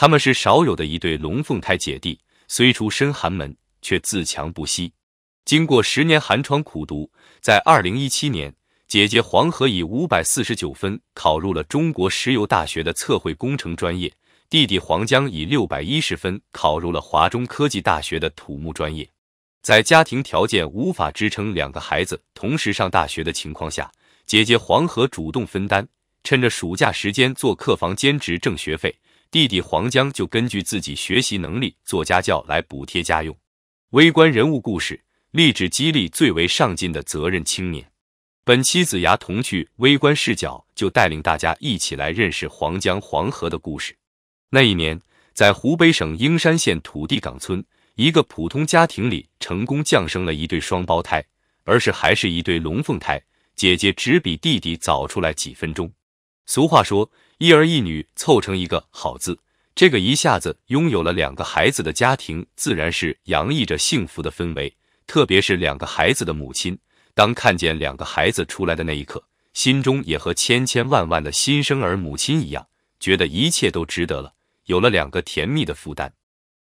他们是少有的一对龙凤胎姐弟，虽出身寒门，却自强不息。经过十年寒窗苦读，在二零一七年，姐姐黄河以五百四十九分考入了中国石油大学的测绘工程专业，弟弟黄江以六百一十分考入了华中科技大学的土木专业。在家庭条件无法支撑两个孩子同时上大学的情况下，姐姐黄河主动分担，趁着暑假时间做客房兼职挣学费。弟弟黄江就根据自己学习能力做家教来补贴家用。微观人物故事，励志激励最为上进的责任青年。本期子牙童趣微观视角就带领大家一起来认识黄江黄河的故事。那一年，在湖北省英山县土地岗村一个普通家庭里，成功降生了一对双胞胎，而是还是一对龙凤胎，姐姐只比弟弟早出来几分钟。俗话说。一儿一女凑成一个好字，这个一下子拥有了两个孩子的家庭，自然是洋溢着幸福的氛围。特别是两个孩子的母亲，当看见两个孩子出来的那一刻，心中也和千千万万的新生儿母亲一样，觉得一切都值得了。有了两个甜蜜的负担，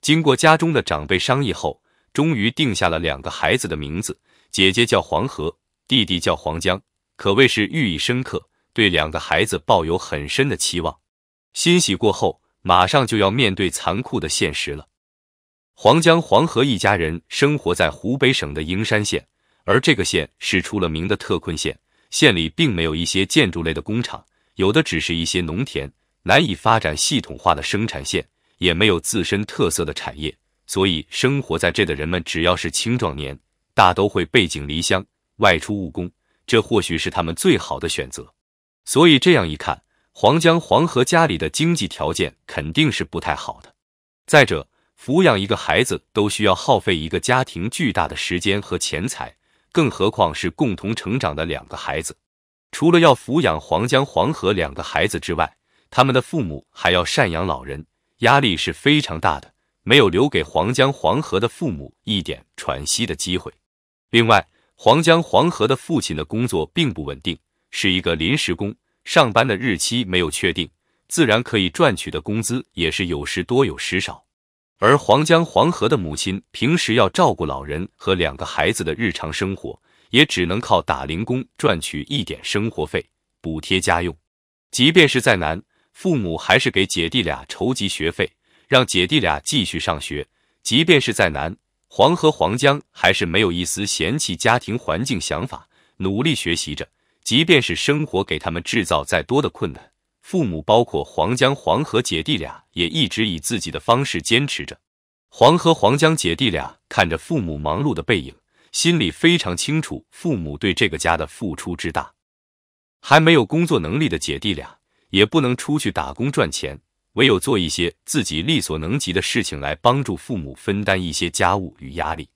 经过家中的长辈商议后，终于定下了两个孩子的名字：姐姐叫黄河，弟弟叫黄江，可谓是寓意深刻。对两个孩子抱有很深的期望，欣喜过后，马上就要面对残酷的现实了。黄江黄河一家人生活在湖北省的英山县，而这个县是出了名的特困县。县里并没有一些建筑类的工厂，有的只是一些农田，难以发展系统化的生产线，也没有自身特色的产业。所以，生活在这的人们，只要是青壮年，大都会背井离乡，外出务工。这或许是他们最好的选择。所以这样一看，黄江黄河家里的经济条件肯定是不太好的。再者，抚养一个孩子都需要耗费一个家庭巨大的时间和钱财，更何况是共同成长的两个孩子。除了要抚养黄江黄河两个孩子之外，他们的父母还要赡养老人，压力是非常大的，没有留给黄江黄河的父母一点喘息的机会。另外，黄江黄河的父亲的工作并不稳定。是一个临时工，上班的日期没有确定，自然可以赚取的工资也是有时多有时少。而黄江黄河的母亲平时要照顾老人和两个孩子的日常生活，也只能靠打零工赚取一点生活费补贴家用。即便是再难，父母还是给姐弟俩筹集学费，让姐弟俩继续上学。即便是再难，黄河黄江还是没有一丝嫌弃家庭环境想法，努力学习着。即便是生活给他们制造再多的困难，父母包括黄江、黄河姐弟俩也一直以自己的方式坚持着。黄河、黄江姐弟俩看着父母忙碌的背影，心里非常清楚父母对这个家的付出之大。还没有工作能力的姐弟俩也不能出去打工赚钱，唯有做一些自己力所能及的事情来帮助父母分担一些家务与压力。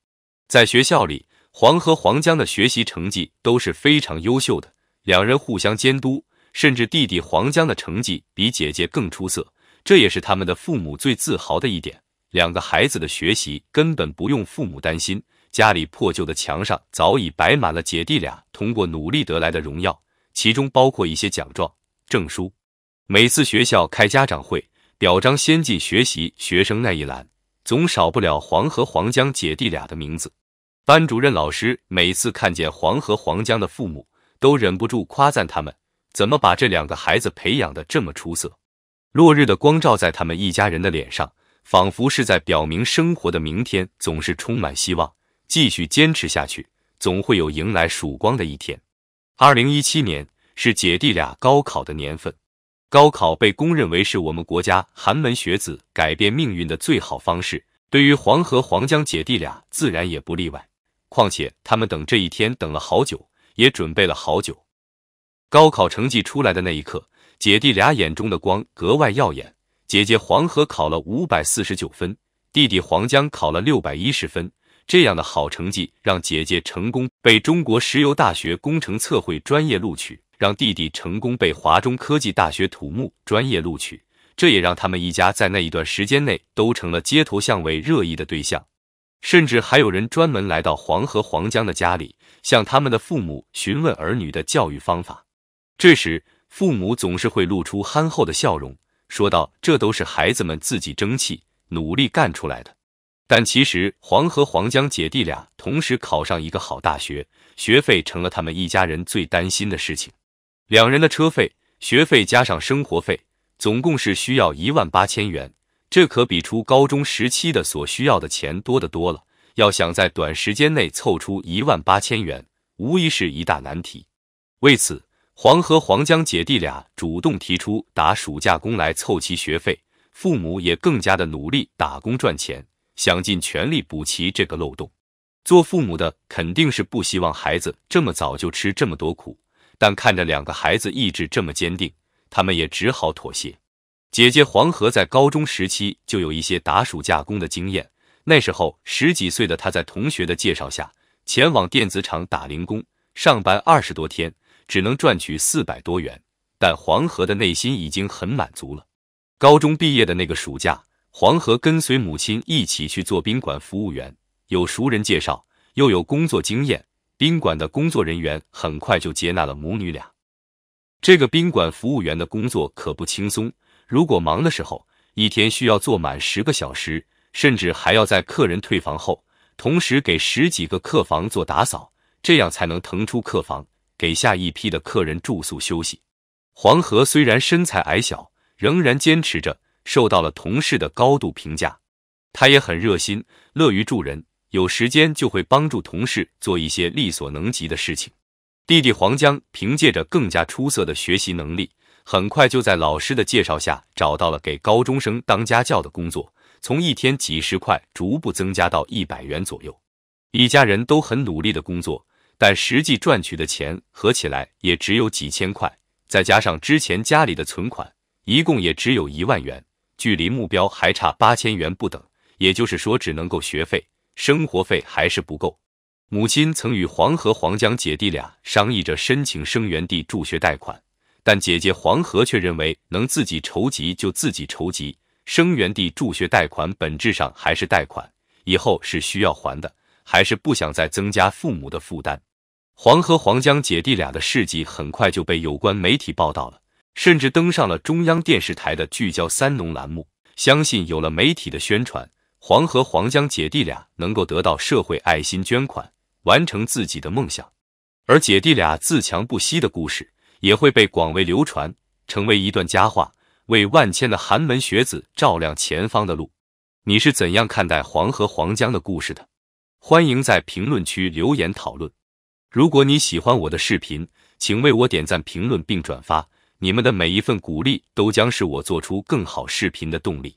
在学校里，黄河、黄江的学习成绩都是非常优秀的。两人互相监督，甚至弟弟黄江的成绩比姐姐更出色，这也是他们的父母最自豪的一点。两个孩子的学习根本不用父母担心，家里破旧的墙上早已摆满了姐弟俩通过努力得来的荣耀，其中包括一些奖状、证书。每次学校开家长会，表彰先进学习学生那一栏，总少不了黄河、黄江姐弟俩的名字。班主任老师每次看见黄河、黄江的父母。都忍不住夸赞他们，怎么把这两个孩子培养的这么出色？落日的光照在他们一家人的脸上，仿佛是在表明生活的明天总是充满希望，继续坚持下去，总会有迎来曙光的一天。二零一七年是姐弟俩高考的年份，高考被公认为是我们国家寒门学子改变命运的最好方式，对于黄河黄江姐弟俩自然也不例外。况且他们等这一天等了好久。也准备了好久。高考成绩出来的那一刻，姐弟俩眼中的光格外耀眼。姐姐黄河考了五百四十九分，弟弟黄江考了六百一十分。这样的好成绩，让姐姐成功被中国石油大学工程测绘专业录取，让弟弟成功被华中科技大学土木专业录取。这也让他们一家在那一段时间内都成了街头巷尾热议的对象。甚至还有人专门来到黄河、黄江的家里，向他们的父母询问儿女的教育方法。这时，父母总是会露出憨厚的笑容，说道：“这都是孩子们自己争气、努力干出来的。”但其实，黄河、黄江姐弟俩同时考上一个好大学，学费成了他们一家人最担心的事情。两人的车费、学费加上生活费，总共是需要一万八千元。这可比出高中时期的所需要的钱多得多了。要想在短时间内凑出一万八千元，无疑是一大难题。为此，黄和黄江姐弟俩主动提出打暑假工来凑齐学费，父母也更加的努力打工赚钱，想尽全力补齐这个漏洞。做父母的肯定是不希望孩子这么早就吃这么多苦，但看着两个孩子意志这么坚定，他们也只好妥协。姐姐黄河在高中时期就有一些打暑假工的经验。那时候十几岁的她在同学的介绍下前往电子厂打零工，上班二十多天只能赚取四百多元，但黄河的内心已经很满足了。高中毕业的那个暑假，黄河跟随母亲一起去做宾馆服务员。有熟人介绍，又有工作经验，宾馆的工作人员很快就接纳了母女俩。这个宾馆服务员的工作可不轻松。如果忙的时候，一天需要坐满十个小时，甚至还要在客人退房后，同时给十几个客房做打扫，这样才能腾出客房给下一批的客人住宿休息。黄河虽然身材矮小，仍然坚持着，受到了同事的高度评价。他也很热心，乐于助人，有时间就会帮助同事做一些力所能及的事情。弟弟黄江凭借着更加出色的学习能力。很快就在老师的介绍下找到了给高中生当家教的工作，从一天几十块逐步增加到一百元左右。一家人都很努力的工作，但实际赚取的钱合起来也只有几千块，再加上之前家里的存款，一共也只有一万元，距离目标还差八千元不等。也就是说，只能够学费、生活费还是不够。母亲曾与黄河、黄江姐弟俩商议着申请生源地助学贷款。但姐姐黄河却认为，能自己筹集就自己筹集，生源地助学贷款本质上还是贷款，以后是需要还的，还是不想再增加父母的负担。黄河、黄江姐弟俩的事迹很快就被有关媒体报道了，甚至登上了中央电视台的聚焦三农栏目。相信有了媒体的宣传，黄河、黄江姐弟俩能够得到社会爱心捐款，完成自己的梦想。而姐弟俩自强不息的故事。也会被广为流传，成为一段佳话，为万千的寒门学子照亮前方的路。你是怎样看待黄河、黄江的故事的？欢迎在评论区留言讨论。如果你喜欢我的视频，请为我点赞、评论并转发，你们的每一份鼓励都将是我做出更好视频的动力。